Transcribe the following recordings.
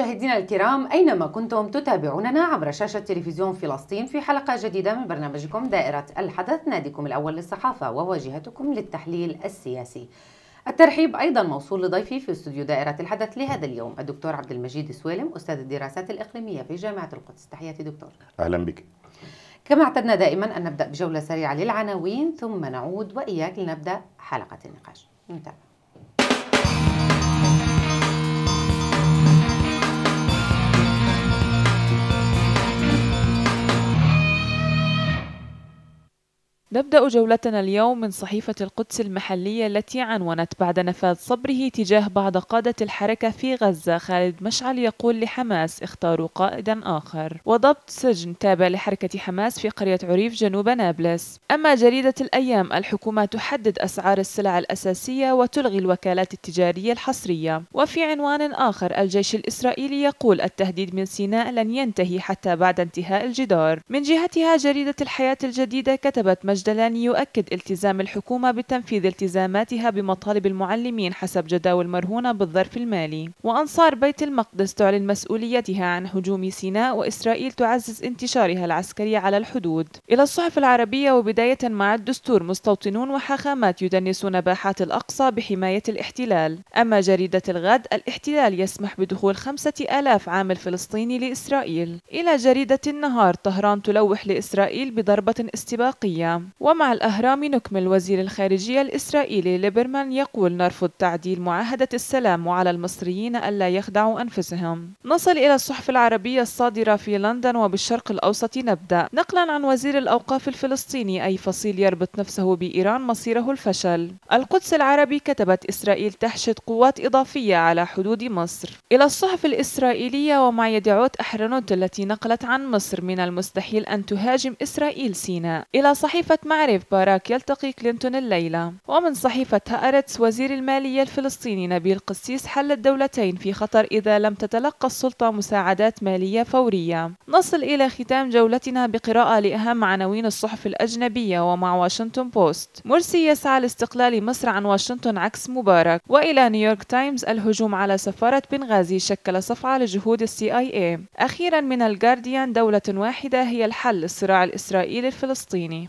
مشاهدينا الكرام أينما كنتم تتابعوننا عبر شاشة تلفزيون فلسطين في حلقة جديدة من برنامجكم دائرة الحدث ناديكم الأول للصحافة وواجهتكم للتحليل السياسي الترحيب أيضا موصول لضيفي في استوديو دائرة الحدث لهذا اليوم الدكتور عبد المجيد سويلم أستاذ الدراسات الإقليمية في جامعة القدس تحياتي دكتور أهلا بك كما اعتدنا دائما أن نبدأ بجولة سريعة للعناوين ثم نعود وإياك لنبدأ حلقة النقاش نتابع نبدأ جولتنا اليوم من صحيفة القدس المحلية التي عنونت بعد نفاذ صبره تجاه بعض قادة الحركة في غزة خالد مشعل يقول لحماس اختاروا قائدا آخر وضبط سجن تابع لحركة حماس في قرية عريف جنوب نابلس أما جريدة الأيام الحكومة تحدد أسعار السلع الأساسية وتلغي الوكالات التجارية الحصرية وفي عنوان آخر الجيش الإسرائيلي يقول التهديد من سيناء لن ينتهي حتى بعد انتهاء الجدار من جهتها جريدة الحياة الجديدة كتبت مجد الجلاني يؤكد التزام الحكومة بتنفيذ التزاماتها بمطالب المعلمين حسب جداول مرهونة بالظرف المالي وأنصار بيت المقدس تعلن مسؤوليتها عن هجوم سيناء وإسرائيل تعزز انتشارها العسكري على الحدود إلى الصحف العربية وبداية مع الدستور مستوطنون وحاخامات يدنسون باحات الأقصى بحماية الاحتلال أما جريدة الغد الاحتلال يسمح بدخول خمسة آلاف عامل فلسطيني لإسرائيل إلى جريدة النهار طهران تلوح لإسرائيل بضربة استباقية ومع الأهرام نكمل وزير الخارجية الإسرائيلي ليبرمان يقول نرفض تعديل معاهدة السلام وعلى المصريين ألا يخدعوا أنفسهم نصل إلى الصحف العربية الصادرة في لندن وبالشرق الأوسط نبدأ نقلا عن وزير الأوقاف الفلسطيني أي فصيل يربط نفسه بإيران مصيره الفشل القدس العربي كتبت إسرائيل تحشد قوات إضافية على حدود مصر إلى الصحف الإسرائيلية ومع يدعوت أحرنوت التي نقلت عن مصر من المستحيل أن تهاجم إسرائيل سيناء إلى صحيفة معرف باراك يلتقي كلينتون الليلة ومن صحيفة هأرتس وزير المالية الفلسطيني نبيل قسيس حل الدولتين في خطر إذا لم تتلقى السلطة مساعدات مالية فورية نصل إلى ختام جولتنا بقراءة لأهم عناوين الصحف الأجنبية ومع واشنطن بوست مرسي يسعى لاستقلال مصر عن واشنطن عكس مبارك وإلى نيويورك تايمز الهجوم على سفارة بنغازي شكل صفعة لجهود السي آي اي أخيرا من الجارديان دولة واحدة هي الحل للصراع الإسرائيلي الفلسطيني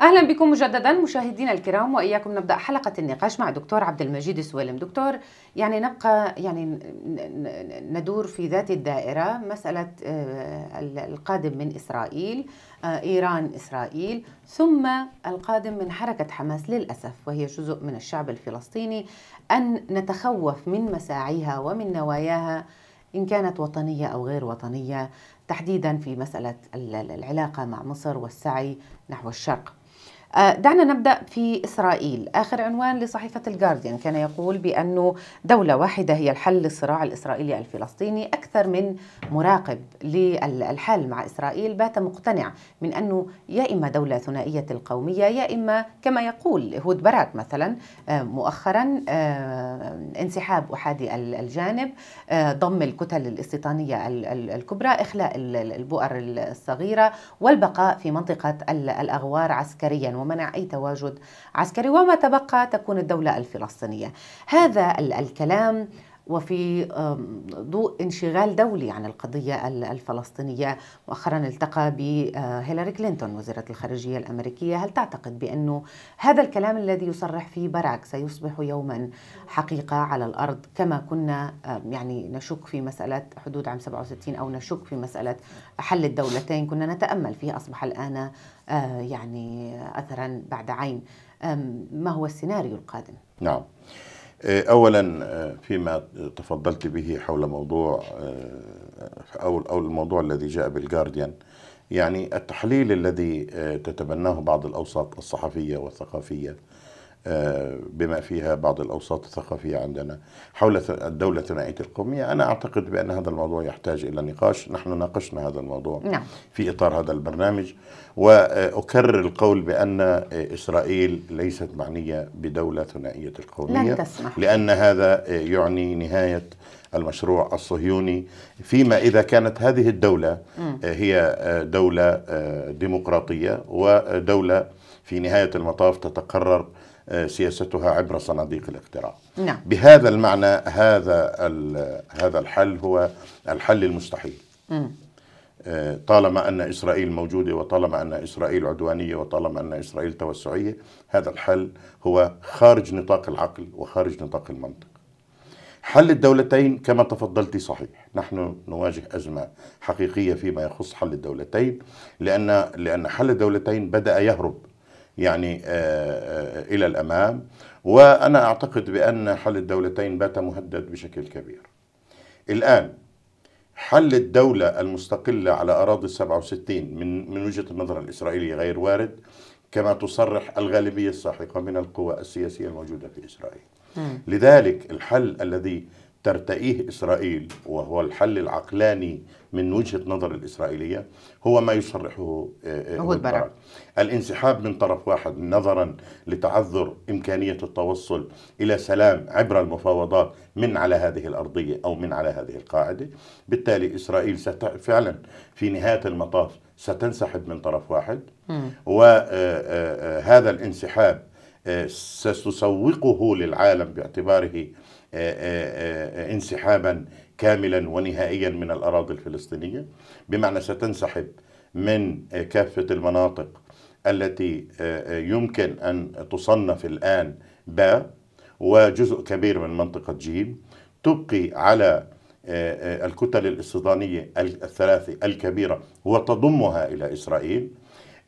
اهلا بكم مجددا مشاهدينا الكرام واياكم نبدا حلقه النقاش مع دكتور عبد المجيد سويلم دكتور يعني نبقى يعني ندور في ذات الدائره مساله آه، القادم من اسرائيل آه، ايران اسرائيل ثم القادم من حركه حماس للاسف وهي جزء من الشعب الفلسطيني ان نتخوف من مساعيها ومن نواياها ان كانت وطنيه او غير وطنيه تحديدا في مساله العلاقه مع مصر والسعي نحو الشرق آه، دعنا نبدأ في إسرائيل آخر عنوان لصحيفة الجارديان كان يقول بأنه دولة واحدة هي الحل للصراع الإسرائيلي الفلسطيني أكثر من مراقب للحل مع إسرائيل بات مقتنع من أنه يا إما دولة ثنائية القومية يا إما كما يقول هود برات مثلا آه، مؤخرا آه، انسحاب أحادي الجانب ضم الكتل الاستيطانية الكبرى إخلاء البؤر الصغيرة والبقاء في منطقة الأغوار عسكريا ومنع أي تواجد عسكري وما تبقى تكون الدولة الفلسطينية هذا الكلام وفي ضوء انشغال دولي عن القضية الفلسطينية مؤخرا التقى بهيلاري آه، كلينتون وزيرة الخارجية الأمريكية هل تعتقد بأنه هذا الكلام الذي يصرح فيه باراك سيصبح يوما حقيقة على الأرض كما كنا يعني نشك في مسألة حدود عام 67 أو نشك في مسألة حل الدولتين كنا نتأمل فيه أصبح الآن آه، يعني أثرا بعد عين ما هو السيناريو القادم؟ نعم آه، اولا آه، فيما تفضلت به حول موضوع آه، او او الموضوع الذي جاء بالجارديان يعني التحليل الذي تتبناه بعض الاوساط الصحفيه والثقافيه بما فيها بعض الأوساط الثقافية عندنا حول الدولة الثنائية القومية أنا أعتقد بأن هذا الموضوع يحتاج إلى نقاش نحن ناقشنا هذا الموضوع نعم. في إطار هذا البرنامج وأكرر آه، القول بأن آه، إسرائيل ليست معنية بدولة ثنائية القومية لن تسمح. لأن هذا آه، يعني نهاية المشروع الصهيوني فيما إذا كانت هذه الدولة هي دولة ديمقراطية ودولة في نهاية المطاف تتقرر آه، سياستها عبر صناديق الاقتراع نعم. بهذا المعنى هذا هذا الحل هو الحل المستحيل م. آه، طالما ان اسرائيل موجوده وطالما ان اسرائيل عدوانيه وطالما ان اسرائيل توسعيه هذا الحل هو خارج نطاق العقل وخارج نطاق المنطق. حل الدولتين كما تفضلت صحيح، نحن نواجه ازمه حقيقيه فيما يخص حل الدولتين لان لان حل الدولتين بدا يهرب يعني آه، آه، إلى الأمام وأنا أعتقد بأن حل الدولتين بات مهدد بشكل كبير الآن حل الدولة المستقلة على أراضي 67 من من وجهة النظر الإسرائيلية غير وارد كما تصرح الغالبية الساحقة من القوى السياسية الموجودة في إسرائيل م. لذلك الحل الذي ترتئيه إسرائيل وهو الحل العقلاني من وجهة نظر الإسرائيلية هو ما يصرحه أهود آه، برك الانسحاب من طرف واحد نظرا لتعذر إمكانية التوصل إلى سلام عبر المفاوضات من على هذه الأرضية أو من على هذه القاعدة بالتالي إسرائيل ست... فعلا في نهاية المطاف ستنسحب من طرف واحد وهذا آه، آه، الانسحاب ستسوقه للعالم باعتباره آه، آه، آه، انسحابا كاملا ونهائيا من الاراضي الفلسطينيه بمعنى ستنسحب من كافه المناطق التي يمكن ان تصنف الان باء وجزء كبير من منطقه جيم تبقي على الكتل الاستيطانيه الثلاثه الكبيره وتضمها الى اسرائيل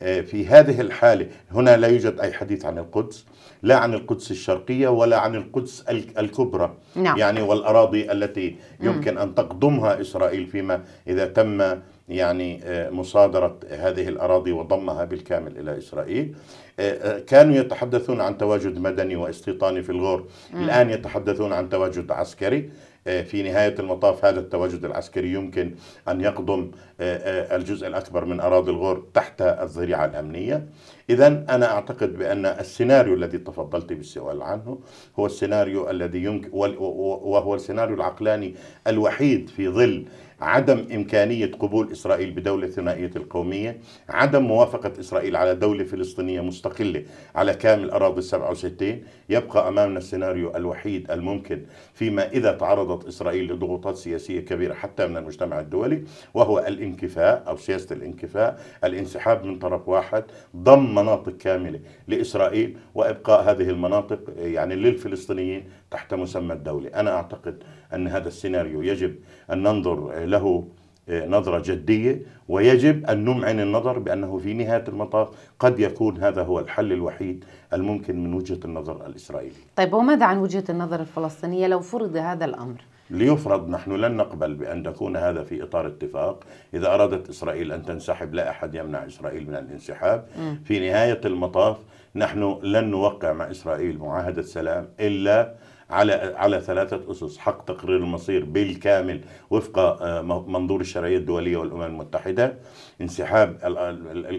آه، في هذه الحالة هنا لا يوجد أي حديث عن القدس لا عن القدس الشرقية ولا عن القدس الكبرى نعم. يعني والأراضي التي يمكن أن تقضمها إسرائيل فيما إذا تم يعني آه، مصادرة هذه الأراضي وضمها بالكامل إلى إسرائيل آه، كانوا يتحدثون عن تواجد مدني واستيطاني في الغور الآن يتحدثون عن تواجد عسكري آه، في نهاية المطاف هذا التواجد العسكري يمكن أن يقضم آه، آه، الجزء الأكبر من أراضي الغور تحت الذريعة الأمنية إذا أنا أعتقد بأن السيناريو الذي تفضلت بالسؤال عنه هو السيناريو الذي يمكن وهو السيناريو العقلاني الوحيد في ظل عدم إمكانية قبول إسرائيل بدولة ثنائية القومية عدم موافقة إسرائيل على دولة فلسطينية مستقلة على كامل أراضي السبعة وستين يبقى أمامنا السيناريو الوحيد الممكن فيما إذا تعرضت إسرائيل لضغوطات سياسية كبيرة حتى من المجتمع الدولي وهو الانكفاء أو سياسة الانكفاء الانسحاب من طرف واحد ضم مناطق كاملة لإسرائيل وإبقاء هذه المناطق يعني للفلسطينيين تحت مسمى الدولة أنا أعتقد أن هذا السيناريو يجب أن ننظر له آه، نظرة جدية ويجب أن نمعن النظر بأنه في نهاية المطاف قد يكون هذا هو الحل الوحيد الممكن من وجهة النظر الإسرائيلية طيب وماذا عن وجهة النظر الفلسطينية لو فرض هذا الأمر؟ ليفرض نحن لن نقبل بأن تكون هذا في إطار اتفاق إذا أرادت إسرائيل أن تنسحب لا أحد يمنع إسرائيل من الانسحاب في نهاية المطاف نحن لن نوقع مع إسرائيل معاهدة سلام إلا على على ثلاثة أسس حق تقرير المصير بالكامل وفق آه، منظور الشرعية الدولية والأمم المتحدة انسحاب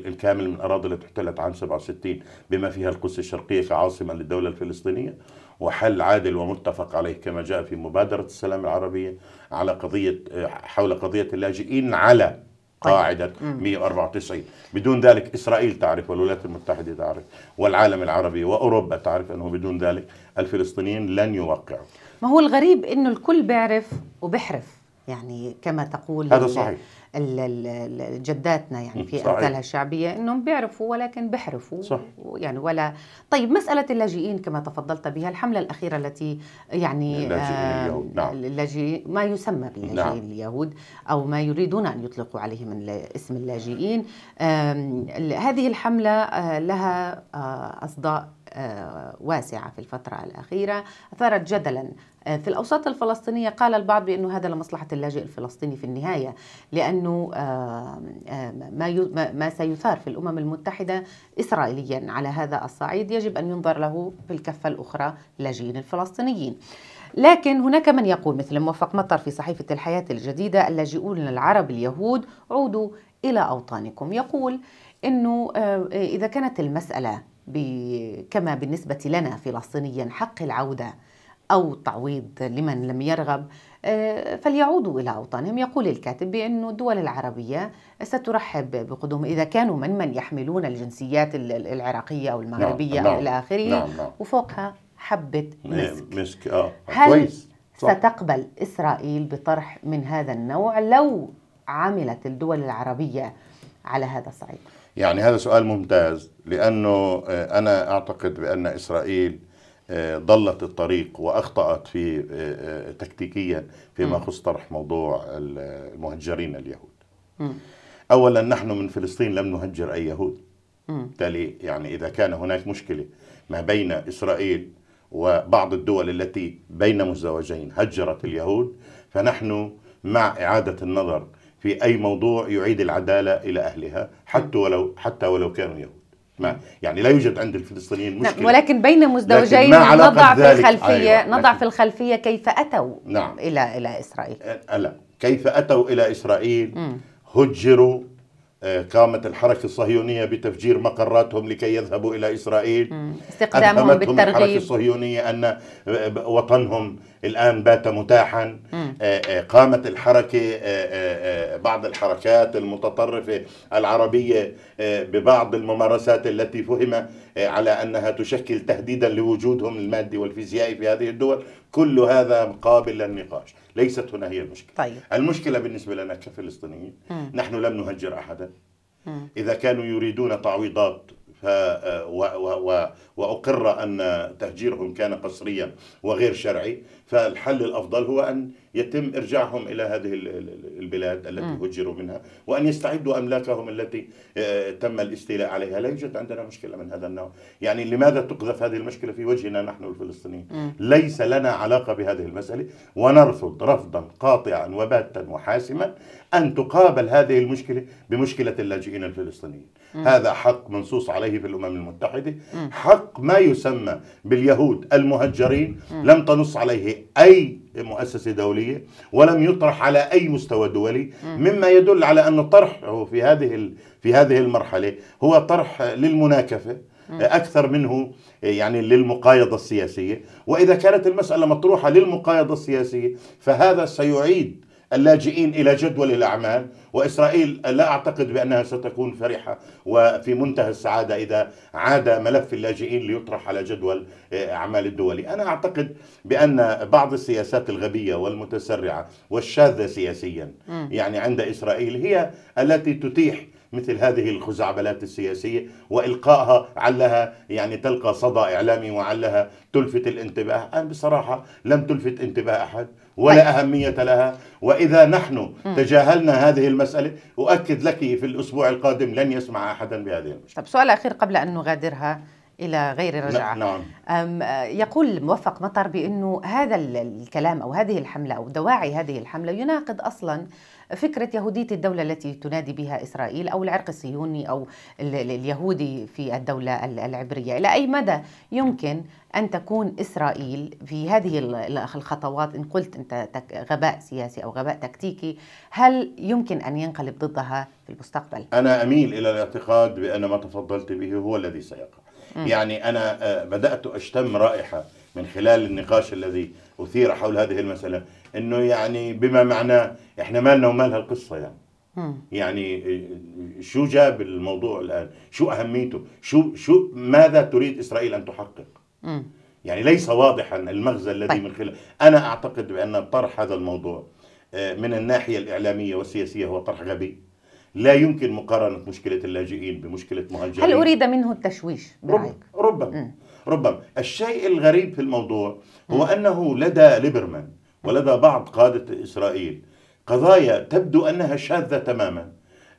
الكامل من الأراضي التي احتلت عام 67 بما فيها القدس الشرقية كعاصمة للدولة الفلسطينية وحل عادل ومتفق عليه كما جاء في مبادرة السلام العربية على قضية حول قضية اللاجئين على طيب. قاعدة 194 بدون ذلك إسرائيل تعرف والولايات المتحدة تعرف والعالم العربي وأوروبا تعرف أنه بدون ذلك الفلسطينيين لن يوقعوا ما هو الغريب أنه الكل بيعرف وبحرف يعني كما تقول هذا صحيح جداتنا يعني في امثالها الشعبيه انهم بيعرفوا ولكن بحرفوا صح. يعني ولا طيب مساله اللاجئين كما تفضلت بها الحمله الاخيره التي يعني آه، اللاجئين نعم. ما يسمى باللاجئين نعم. اليهود او ما يريدون ان يطلقوا عليه من اسم اللاجئين هذه الحمله آه، لها آه، اصداء واسعة في الفترة الأخيرة أثارت جدلا آه، في الأوساط الفلسطينية قال البعض بأنه هذا لمصلحة اللاجئ الفلسطيني في النهاية لأنه ما سيثار في الأمم المتحدة إسرائيليا على هذا الصعيد يجب أن ينظر له في الكفة الأخرى اللاجئين الفلسطينيين لكن هناك من يقول مثل موفق مطر في صحيفة الحياة الجديدة اللاجئون العرب اليهود عودوا إلى أوطانكم يقول أنه آه، إذا كانت المسألة كما بالنسبة لنا فلسطينيا حق العودة أو تعويض لمن لم يرغب آه، فليعودوا إلى أوطانهم يقول الكاتب بأن الدول العربية سترحب بقدوم إذا كانوا من من يحملون الجنسيات العراقية أو المغربية نعم أو نعم، إلى آخره نعم نعم وفوقها حبة مسك, آه. هل كويس. ستقبل إسرائيل بطرح من هذا النوع لو عملت الدول العربية على هذا الصعيد يعني هذا سؤال ممتاز لأنه آه، أنا أعتقد بأن إسرائيل ضلت الطريق واخطات في آه، تكتيكيا فيما يخص طرح موضوع المهجرين اليهود. اولا نحن من فلسطين لم نهجر اي يهود. بالتالي يعني اذا كان هناك مشكله ما بين اسرائيل وبعض الدول التي بين مزدوجين هجرت اليهود فنحن مع اعاده النظر في اي موضوع يعيد العداله الى اهلها حتى ولو حتى ولو كانوا يهود. ما يعني لا يوجد عند الفلسطينيين نعم، مشكلة نعم ولكن بين مزدوجين لكن نضع في الخلفية أيوة نضع في الخلفية كيف أتوا نعم إلى إلى إسرائيل أه، لا كيف أتوا إلى إسرائيل هجروا آه، قامت الحركة الصهيونية بتفجير مقراتهم لكي يذهبوا إلى إسرائيل استقدامهم بالترغيب الحركة الصهيونية أن آه، وطنهم الآن بات متاحا آه، قامت الحركة بعض الحركات المتطرفة العربية ببعض الممارسات التي فهم على أنها تشكل تهديدا لوجودهم المادي والفيزيائي في هذه الدول كل هذا قابل للنقاش ليست هنا هي المشكله طيب. المشكله بالنسبه لنا كفلسطينيين نحن لم نهجر احدا اذا كانوا يريدون تعويضات ف... و... و... و... واقر ان تهجيرهم كان قسريا وغير شرعي فالحل الافضل هو ان يتم ارجاعهم الى هذه البلاد التي هجروا منها وان يستعدوا املاكهم التي آه، تم الاستيلاء عليها، لا يوجد عندنا مشكله من هذا النوع، يعني لماذا تقذف هذه المشكله في وجهنا نحن الفلسطينيين؟ ليس لنا علاقه بهذه المساله ونرفض رفضا قاطعا وباتا وحاسما ان تقابل هذه المشكله بمشكله اللاجئين الفلسطينيين، هذا حق منصوص عليه في الامم المتحده، حق ما يسمى باليهود المهجرين لم تنص عليه أي مؤسسة دولية ولم يطرح على أي مستوى دولي مما يدل على أن طرحه في هذه في هذه المرحلة هو طرح للمناكفة أكثر منه يعني للمقايضة السياسية وإذا كانت المسألة مطروحة للمقايضة السياسية فهذا سيعيد اللاجئين إلى جدول الأعمال وإسرائيل لا أعتقد بأنها ستكون فرحة وفي منتهى السعادة إذا عاد ملف اللاجئين ليطرح على جدول آه، أعمال الدولي أنا أعتقد بأن بعض السياسات الغبية والمتسرعة والشاذة سياسيا يعني عند إسرائيل هي التي تتيح مثل هذه الخزعبلات السياسية وإلقائها علها يعني تلقى صدى إعلامي وعلها تلفت الانتباه أنا بصراحة لم تلفت انتباه أحد ولا طيب. أهمية لها وإذا نحن تجاهلنا هذه المسألة أؤكد لك في الأسبوع القادم لن يسمع أحدا بهذه المشكلة طب سؤال أخير قبل أن نغادرها الى غير رجعه نعم. يقول موفق مطر بانه هذا الكلام او هذه الحمله او دواعي هذه الحمله يناقض اصلا فكرة يهودية الدولة التي تنادي بها إسرائيل أو العرق الصهيوني أو اليهودي في الدولة العبرية إلى أي مدى يمكن أن تكون إسرائيل في هذه الخطوات إن قلت أنت غباء سياسي أو غباء تكتيكي هل يمكن أن ينقلب ضدها في المستقبل؟ أنا أميل إلى الاعتقاد بأن ما تفضلت به هو الذي سيقع يعني أنا آه، بدأت أشتم رائحة من خلال النقاش الذي أثير حول هذه المسألة انه يعني بما معناه احنا مالنا ومال هالقصه يعني يعني شو جاب الموضوع الان؟ شو اهميته؟ شو شو ماذا تريد اسرائيل ان تحقق؟ يعني ليس واضحا المغزى الذي طيب. من خلاله، انا اعتقد بان طرح هذا الموضوع آه، من الناحيه الاعلاميه والسياسيه هو طرح غبي. لا يمكن مقارنه مشكله اللاجئين بمشكله مهاجرين هل اريد منه التشويش؟ ربما ربما ربما الشيء الغريب في الموضوع هو انه لدى ليبرمان ولدى بعض قادة إسرائيل قضايا تبدو أنها شاذة تماما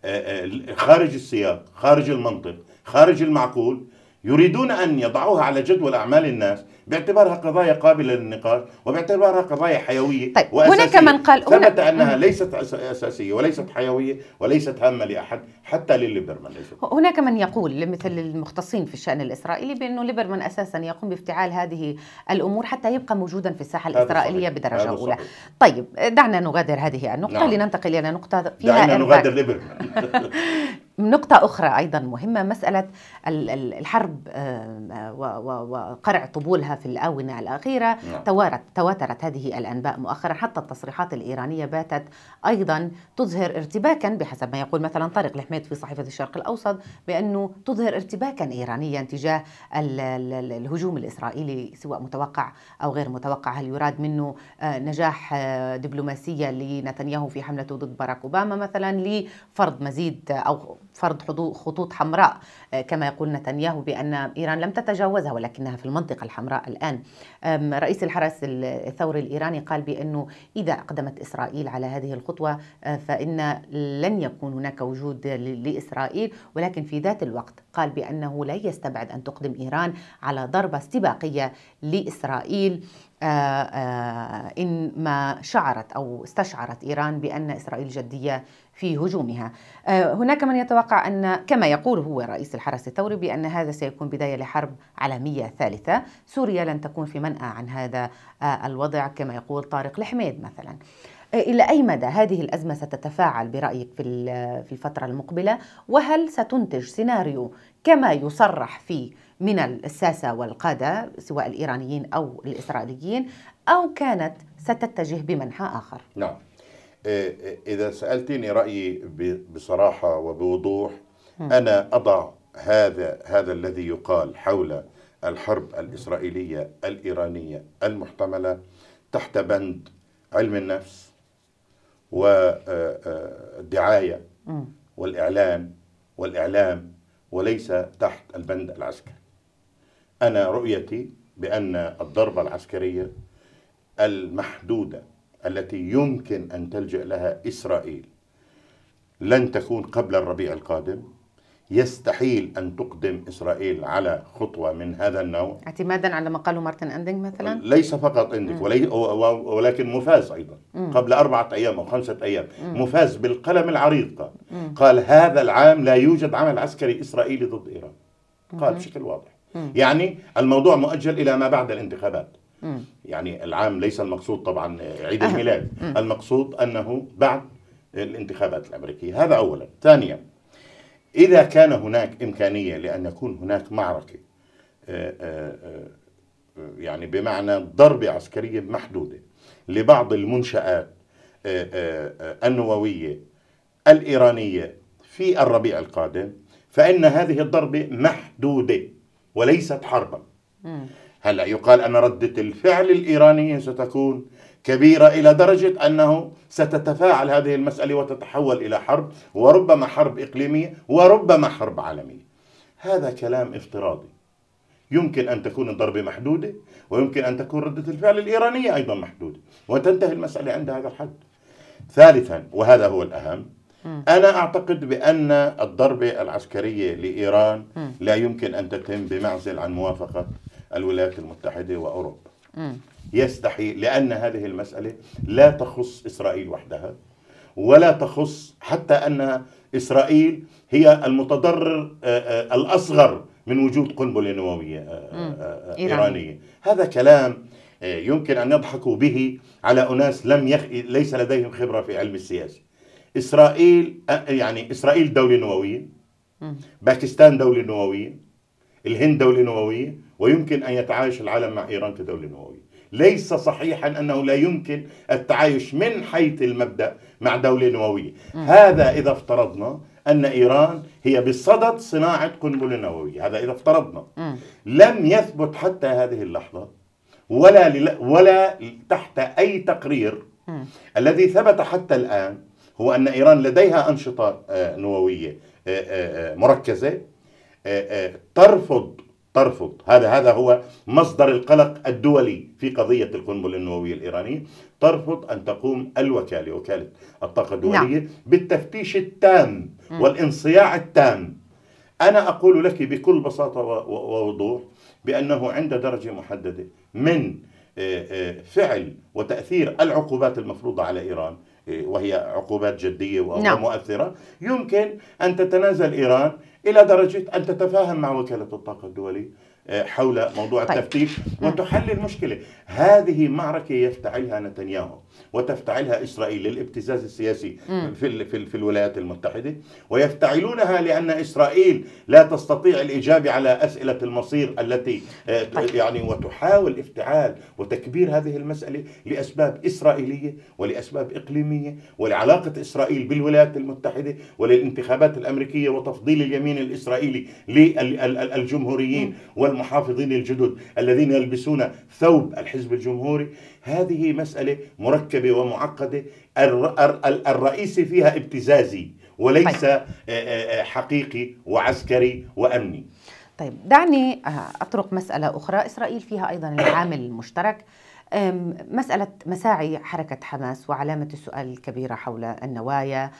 آه، آه، خارج السياق خارج المنطق خارج المعقول يريدون أن يضعوها على جدول أعمال الناس باعتبارها قضايا قابلة للنقاش وباعتبارها قضايا حيوية طيب وأساسية هناك من قال ثبت هنا أنها ليست أساسية وليست حيوية وليست هامة لأحد حتى لليبرمان ليست هناك من يقول مثل المختصين في الشأن الإسرائيلي بأنه ليبرمان أساسا يقوم بافتعال هذه الأمور حتى يبقى موجودا في الساحة الإسرائيلية بدرجة أولى طيب دعنا نغادر هذه النقطة نعم. لننتقل إلى نقطة فيها دعنا نغادر ليبرمان نقطة أخرى أيضا مهمة مسألة الحرب آه، وقرع طبولها في الآونة الأخيرة نعم. توارت تواترت هذه الأنباء مؤخرا حتى التصريحات الإيرانية باتت أيضا تظهر ارتباكا بحسب ما يقول مثلا طارق الحميد في صحيفة الشرق الأوسط بأنه تظهر ارتباكا إيرانيا تجاه الهجوم الإسرائيلي سواء متوقع أو غير متوقع هل يراد منه آه، نجاح آه، دبلوماسية لنتنياهو في حملته ضد باراك أوباما مثلا لفرض مزيد أو فرض خطوط حمراء آه، كما يقول نتنياهو بأن إيران لم تتجاوزها ولكنها في المنطقة الحمراء الآن رئيس الحرس الثوري الإيراني قال بأنه إذا أقدمت إسرائيل على هذه الخطوة آه، فإن لن يكون هناك وجود لإسرائيل ولكن في ذات الوقت قال بأنه لا يستبعد أن تقدم إيران على ضربة استباقية لإسرائيل آه، إن ما شعرت أو استشعرت إيران بأن إسرائيل جدية في هجومها آه، هناك من يتوقع أن كما يقول هو رئيس الحرس الثوري بأن هذا سيكون بداية لحرب عالمية ثالثة سوريا لن تكون في منأى عن هذا آه، الوضع كما يقول طارق الحميد مثلا آه، إلى أي مدى هذه الأزمة ستتفاعل برأيك في الفترة المقبلة وهل ستنتج سيناريو كما يصرح فيه من الساسة والقادة سواء الإيرانيين أو الإسرائيليين أو كانت ستتجه بمنحى آخر؟ نعم إيه، إذا سألتني رأيي بصراحة وبوضوح أنا أضع هذا هذا الذي يقال حول الحرب الإسرائيلية الإيرانية المحتملة تحت بند علم النفس والدعاية آه، آه، والإعلان والإعلام وليس تحت البند العسكري أنا رؤيتي بأن الضربة العسكرية المحدودة التي يمكن أن تلجأ لها إسرائيل لن تكون قبل الربيع القادم يستحيل أن تقدم إسرائيل على خطوة من هذا النوع اعتمادا على ما قاله مارتن أندينج مثلا؟ أه، ليس فقط أندينج ولكن مفاز أيضا مم. قبل أربعة أيام أو خمسة أيام مم. مفاز بالقلم العريض قال قال هذا العام لا يوجد عمل عسكري إسرائيلي ضد إيران قال بشكل واضح مم. يعني الموضوع مؤجل إلى ما بعد الانتخابات يعني العام ليس المقصود طبعا آه، عيد الميلاد م. المقصود أنه بعد الانتخابات الأمريكية هذا أولا ثانيا إذا كان هناك إمكانية لأن يكون هناك معركة آه، آه، يعني بمعنى ضربة عسكرية محدودة لبعض المنشآت النووية الإيرانية في الربيع القادم فإن هذه الضربة محدودة وليست حربا هلا يقال ان رده الفعل الايرانيه ستكون كبيره الى درجه انه ستتفاعل هذه المساله وتتحول الى حرب وربما حرب اقليميه وربما حرب عالميه. هذا كلام افتراضي. يمكن ان تكون الضربه محدوده ويمكن ان تكون رده الفعل الايرانيه ايضا محدوده وتنتهي المساله عند هذا الحد. ثالثا وهذا هو الاهم أنا أعتقد بأن الضربة العسكرية لإيران لا يمكن أن تتم بمعزل عن موافقة الولايات المتحدة وأوروبا يستحي لأن هذه المسألة لا تخص إسرائيل وحدها ولا تخص حتى أن إسرائيل هي المتضرر آه، آه، الأصغر من وجود قنبلة نووية آه، إيرانية هذا كلام يمكن أن يضحكوا به على أناس لم يخ... ليس لديهم خبرة في علم السياسة إسرائيل يعني إسرائيل دولة نووية باكستان دولة نووية الهند دولة نووية ويمكن أن يتعايش العالم مع إيران كدولة نووية ليس صحيحا أنه لا يمكن التعايش من حيث المبدأ مع دولة نووية هذا إذا افترضنا أن إيران هي بصدد صناعة قنبلة نووية هذا إذا افترضنا لم يثبت حتى هذه اللحظة ولا, للا ولا تحت أي تقرير الذي ثبت حتى الآن هو أن إيران لديها أنشطة آه، نووية آه، آه، مركزة ترفض ترفض هذا هذا هو مصدر القلق الدولي في قضية القنبلة النووية الإيرانية ترفض أن تقوم الوكالة وكالة الطاقة الدولية نعم. بالتفتيش التام والانصياع التام أنا أقول لك بكل بساطة ووضوح بأنه عند درجة محددة من آه، آه، فعل وتأثير العقوبات المفروضة على إيران آه، وهي عقوبات جدية نعم. ومؤثرة يمكن أن تتنازل إيران الى درجه ان تتفاهم مع وكاله الطاقه الدوليه آه، حول موضوع طيب. التفتيش وتحل المشكله هذه معركه يفتعلها نتنياهو وتفتعلها إسرائيل للابتزاز السياسي في, في, في الولايات المتحدة ويفتعلونها لأن إسرائيل لا تستطيع الإجابة على أسئلة المصير التي آه، طيب. يعني وتحاول افتعال وتكبير هذه المسألة لأسباب إسرائيلية ولأسباب إقليمية ولعلاقة إسرائيل بالولايات المتحدة وللانتخابات الأمريكية وتفضيل اليمين الإسرائيلي للجمهوريين والمحافظين الجدد الذين يلبسون ثوب الحزب الجمهوري هذه مسألة مركبة ومعقدة الرئيسي فيها ابتزازي وليس طيب. آه، آه، آه، حقيقي وعسكري وأمني طيب دعني أطرق مسألة أخرى إسرائيل فيها أيضا العامل المشترك مسألة مساعي حركة حماس وعلامة السؤال الكبيرة حول النوايا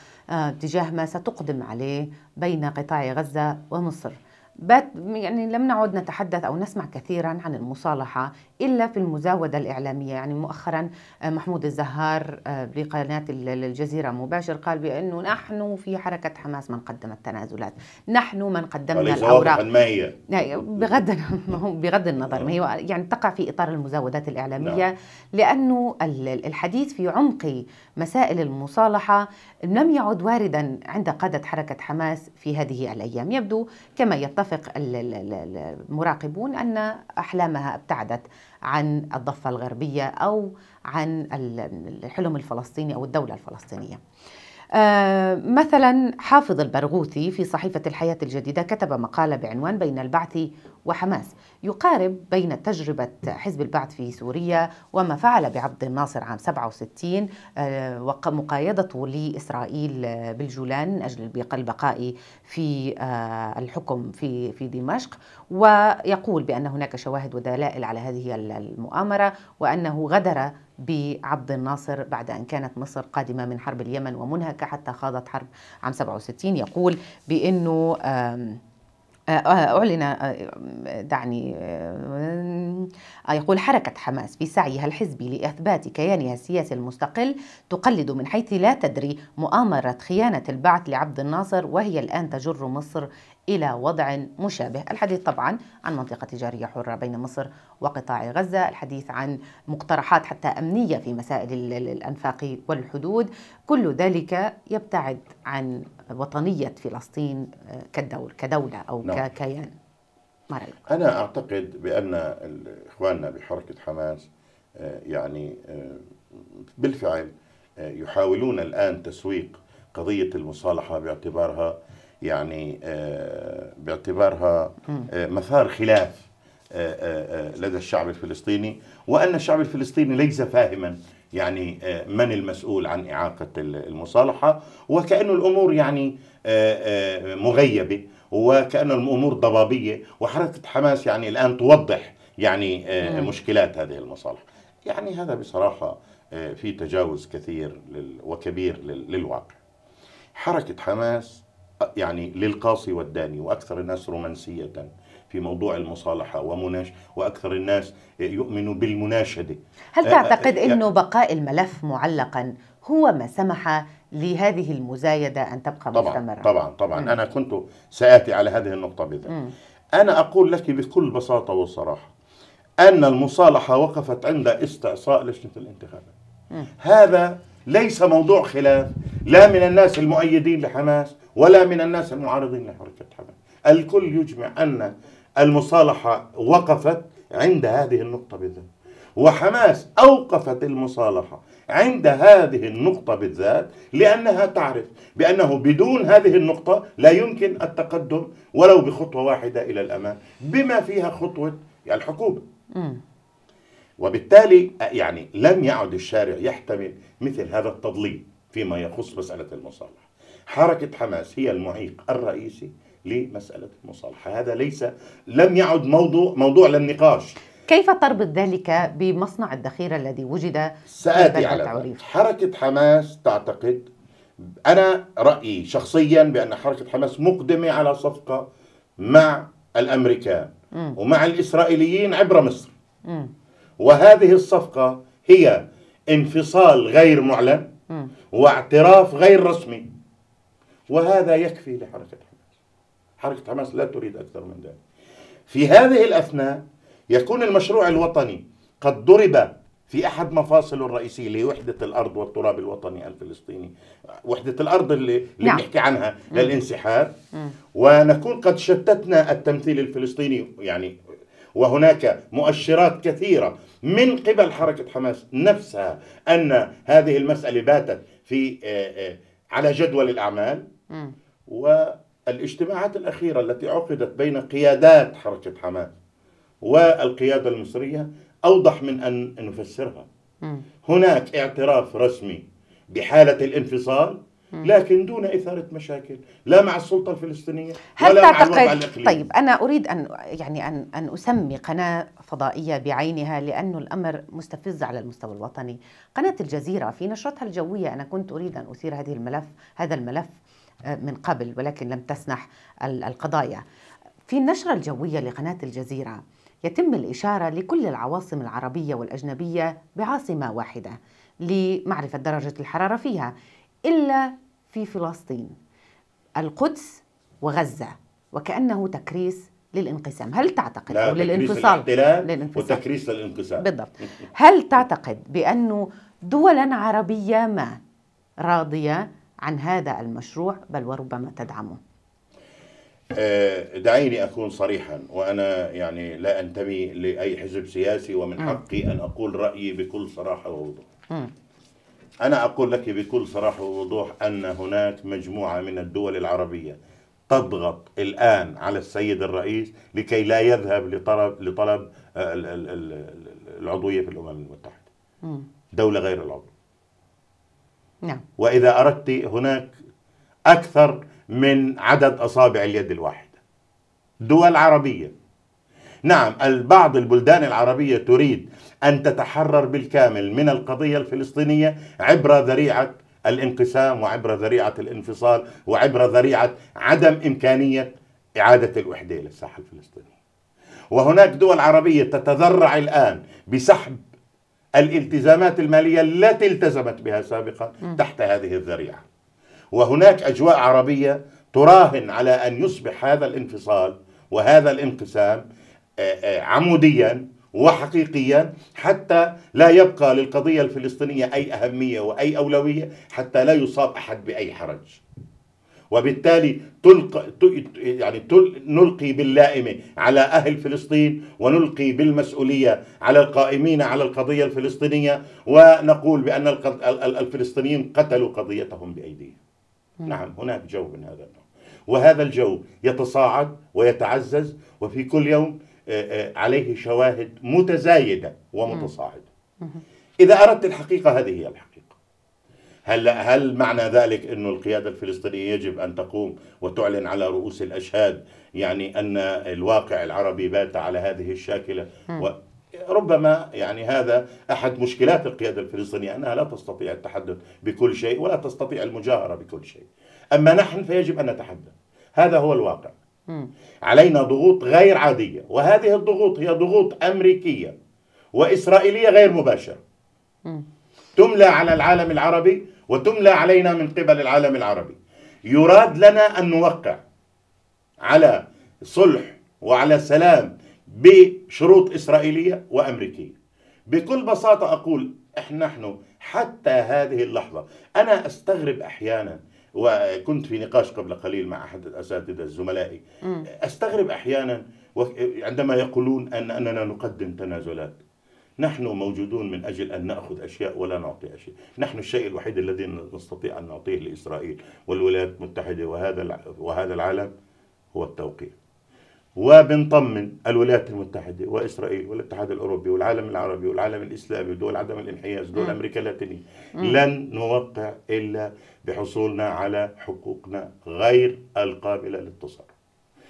تجاه ما ستقدم عليه بين قطاع غزة ومصر بات يعني لم نعد نتحدث او نسمع كثيرا عن المصالحه إلا في المزاودة الإعلامية يعني مؤخرا آه، محمود الزهار بقناة آه، الجزيرة مباشر قال بأنه نحن في حركة حماس من قدم التنازلات نحن من قدمنا الأوراق ما هي بغض بغض النظر ما هي نعم. يعني تقع في إطار المزاودات الإعلامية نعم. لأنه الحديث في عمق مسائل المصالحة لم يعد واردا عند قادة حركة حماس في هذه الأيام يبدو كما يتفق المراقبون أن أحلامها ابتعدت عن الضفة الغربية أو عن الحلم الفلسطيني أو الدولة الفلسطينية آه، مثلا حافظ البرغوثي في صحيفة الحياة الجديدة كتب مقالة بعنوان بين البعث وحماس يقارب بين تجربة حزب البعث في سوريا وما فعل بعبد الناصر عام 67 ومقايضته آه، لإسرائيل آه، بالجولان من أجل البقاء في آه، الحكم في في دمشق ويقول بأن هناك شواهد ودلائل على هذه المؤامرة وأنه غدر بعبد الناصر بعد أن كانت مصر قادمة من حرب اليمن ومنهكة حتى خاضت حرب عام 67 يقول بأنه آه، أعلن آه، دعني آه، يقول حركة حماس في سعيها الحزبي لإثبات كيانها السياسي المستقل تقلد من حيث لا تدري مؤامرة خيانة البعث لعبد الناصر وهي الآن تجر مصر إلى وضع مشابه الحديث طبعا عن منطقة تجارية حرة بين مصر وقطاع غزة الحديث عن مقترحات حتى أمنية في مسائل الأنفاق والحدود كل ذلك يبتعد عن وطنية فلسطين آه، كدول كدولة أو نعم. ككيان أنا أعتقد بأن إخواننا بحركة حماس آه، يعني آه، بالفعل يحاولون الآن تسويق قضية المصالحة باعتبارها يعني آه، باعتبارها آه، مثار خلاف آه، لدى الشعب الفلسطيني وأن الشعب الفلسطيني ليس فاهما يعني من المسؤول عن إعاقة المصالحة وكأن الأمور يعني مغيبة وكأن الأمور ضبابية وحركة حماس يعني الآن توضح يعني مشكلات هذه المصالح يعني هذا بصراحة في تجاوز كثير وكبير للواقع حركة حماس يعني للقاصي والداني واكثر الناس رومانسيه في موضوع المصالحه ومناش واكثر الناس يؤمن بالمناشده هل آه، تعتقد آه، آه، انه بقاء الملف معلقا هو ما سمح لهذه المزايده ان تبقى طبعًا مستمره طبعا طبعا م. انا كنت ساتي على هذه النقطه بذلك انا اقول لك بكل بساطه وصراحه ان المصالحه وقفت عند استعصاء لجنه الانتخابات هذا ليس موضوع خلاف لا من الناس المؤيدين لحماس ولا من الناس المعارضين لحركة حماس الكل يجمع أن المصالحة وقفت عند هذه النقطة بالذات وحماس أوقفت المصالحة عند هذه النقطة بالذات لأنها تعرف بأنه بدون هذه النقطة لا يمكن التقدم ولو بخطوة واحدة إلى الأمام بما فيها خطوة الحكومة وبالتالي يعني لم يعد الشارع يحتمل مثل هذا التضليل فيما يخص مسألة المصالحة حركة حماس هي المعيق الرئيسي لمسألة المصالحة هذا ليس لم يعد موضوع موضوع للنقاش كيف تربط ذلك بمصنع الذخيرة الذي وجد سآتي على التعريف. حركة حماس تعتقد أنا رأيي شخصيا بأن حركة حماس مقدمة على صفقة مع الأمريكان م. ومع الإسرائيليين عبر مصر م. وهذه الصفقة هي انفصال غير معلن واعتراف غير رسمي وهذا يكفي لحركة حماس حركة حماس لا تريد أكثر من ذلك في هذه الأثناء يكون المشروع الوطني قد ضرب في أحد مفاصله الرئيسية اللي هي وحدة الأرض والتراب الوطني الفلسطيني وحدة الأرض اللي, نعم. بنحكي عنها للانسحاب ونكون قد شتتنا التمثيل الفلسطيني يعني وهناك مؤشرات كثيرة من قبل حركة حماس نفسها أن هذه المسألة باتت في آه، آه، على جدول الأعمال والاجتماعات الأخيرة التي عقدت بين قيادات حركة حماس والقيادة المصرية أوضح من أن نفسرها هناك اعتراف رسمي بحالة الانفصال لكن دون إثارة مشاكل لا مع السلطة الفلسطينية هل ولا تعتقد مع الوضع طيب أنا أريد أن يعني أن أن أسمي قناة فضائية بعينها لأنه الأمر مستفز على المستوى الوطني قناة الجزيرة في نشرتها الجوية أنا كنت أريد أن أثير هذه الملف هذا الملف من قبل ولكن لم تسنح القضايا في النشرة الجوية لقناة الجزيرة يتم الإشارة لكل العواصم العربية والأجنبية بعاصمة واحدة لمعرفة درجة الحرارة فيها إلا في فلسطين القدس وغزة وكأنه تكريس للانقسام هل تعتقد لا للانفصال للانفصال وتكريس للانقسام بالضبط هل تعتقد بأنه دولا عربية ما راضية عن هذا المشروع بل وربما تدعمه آه، دعيني أكون صريحا وأنا يعني لا أنتمي لأي حزب سياسي ومن حقي أن أقول رأيي بكل صراحة ووضوح أنا أقول لك بكل صراحة ووضوح أن هناك مجموعة من الدول العربية تضغط الآن على السيد الرئيس لكي لا يذهب لطلب, لطلب آه، العضوية في الأمم المتحدة دولة غير العضو نعم وإذا أردت هناك أكثر من عدد أصابع اليد الواحدة دول عربية نعم بعض البلدان العربية تريد أن تتحرر بالكامل من القضية الفلسطينية عبر ذريعة الانقسام وعبر ذريعة الانفصال وعبر ذريعة عدم إمكانية إعادة الوحدة للساحة الفلسطينية وهناك دول عربية تتذرع الآن بسحب الالتزامات المالية التي التزمت بها سابقا تحت هذه الذريعة وهناك أجواء عربية تراهن على أن يصبح هذا الانفصال وهذا الانقسام آه، آه، عموديا وحقيقيا حتى لا يبقى للقضية الفلسطينية أي أهمية وأي أولوية حتى لا يصاب أحد بأي حرج وبالتالي تلقى يعني تل نلقي باللائمه على اهل فلسطين ونلقي بالمسؤوليه على القائمين على القضيه الفلسطينيه ونقول بان الفلسطينيين قتلوا قضيتهم بايديهم. نعم هناك جو من هذا النوع. وهذا الجو يتصاعد ويتعزز وفي كل يوم عليه شواهد متزايده ومتصاعده. اذا اردت الحقيقه هذه هي الحقيقه. هلا هل معنى ذلك انه القياده الفلسطينيه يجب ان تقوم وتعلن على رؤوس الاشهاد يعني ان الواقع العربي بات على هذه الشاكله و ربما يعني هذا احد مشكلات القياده الفلسطينيه انها لا تستطيع التحدث بكل شيء ولا تستطيع المجاهره بكل شيء. اما نحن فيجب ان نتحدث. هذا هو الواقع. علينا ضغوط غير عاديه وهذه الضغوط هي ضغوط امريكيه واسرائيليه غير مباشره. تملى على العالم العربي وتملى علينا من قبل العالم العربي يراد لنا أن نوقع على صلح وعلى سلام بشروط إسرائيلية وأمريكية بكل بساطة أقول إحنا نحن حتى هذه اللحظة أنا أستغرب أحيانا وكنت في نقاش قبل قليل مع أحد الأساتذة الزملائي أستغرب أحيانا عندما يقولون أن أننا نقدم تنازلات نحن موجودون من أجل أن نأخذ أشياء ولا نعطي أشياء نحن الشيء الوحيد الذي نستطيع أن نعطيه لإسرائيل والولايات المتحدة وهذا, وهذا العالم هو التوقيع وبنطمن الولايات المتحدة وإسرائيل والاتحاد الأوروبي والعالم العربي والعالم الإسلامي ودول عدم الانحياز دول أمريكا اللاتينية لن نوقع إلا بحصولنا على حقوقنا غير القابلة للتصرف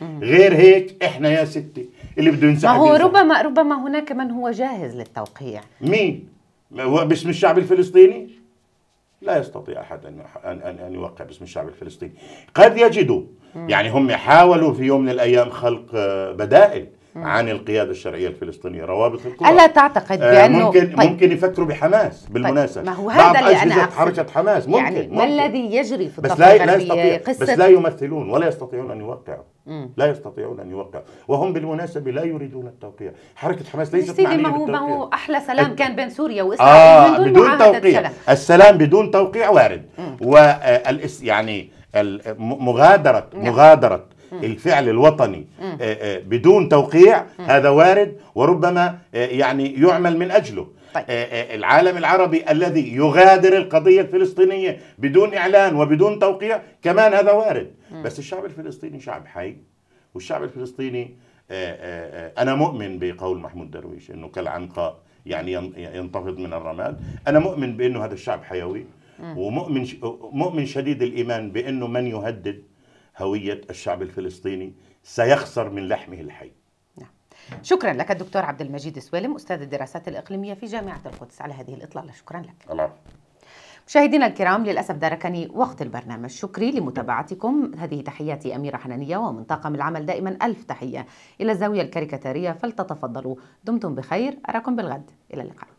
غير هيك احنا يا ستي اللي بده ينسحب ما هو ينسحب. ربما ربما هناك من هو جاهز للتوقيع مين؟ هو باسم الشعب الفلسطيني؟ لا يستطيع احد ان ان ان يوقع باسم الشعب الفلسطيني قد يجدوا يعني هم حاولوا في يوم من الايام خلق آه، بدائل عن القيادة الشرعية الفلسطينية روابط القوى ألا تعتقد آه، بأنه ممكن, طيب ممكن يفكروا بحماس طيب، بالمناسبة طيب ما هو هذا اللي أنا أقصد حركة حماس ممكن يعني ممكن. ما الذي يجري في لا يستطيع قصة بس لا يمثلون ولا يستطيعون أن يوقعوا لا يستطيعون ان يوقعوا وهم بالمناسبه لا يريدون التوقيع حركه حماس ليست سيدي ما هو ما هو احلى سلام كان بين سوريا آه، واسرائيل آه من دون, بدون توقيع السلام. السلام بدون توقيع وارد و آه، يعني مغادره نعم. مغادره الفعل الوطني آه، آه، بدون توقيع هذا وارد وربما آه، يعني يعمل من أجله طيب. العالم العربي الذي يغادر القضية الفلسطينية بدون إعلان وبدون توقيع كمان هذا وارد م. بس الشعب الفلسطيني شعب حي والشعب الفلسطيني أنا مؤمن بقول محمود درويش أنه كالعنقاء يعني ينتفض من الرماد أنا مؤمن بأنه هذا الشعب حيوي ومؤمن مؤمن شديد الإيمان بأنه من يهدد هوية الشعب الفلسطيني سيخسر من لحمه الحي نعم. شكرا لك الدكتور عبد المجيد سوالم أستاذ الدراسات الإقليمية في جامعة القدس على هذه الإطلالة شكرا لك الله. مشاهدينا الكرام للأسف داركني وقت البرنامج شكري لمتابعتكم هذه تحياتي أميرة حنانية ومن طاقم العمل دائما ألف تحية إلى الزاوية الكاريكاتيرية فلتتفضلوا دمتم بخير أراكم بالغد إلى اللقاء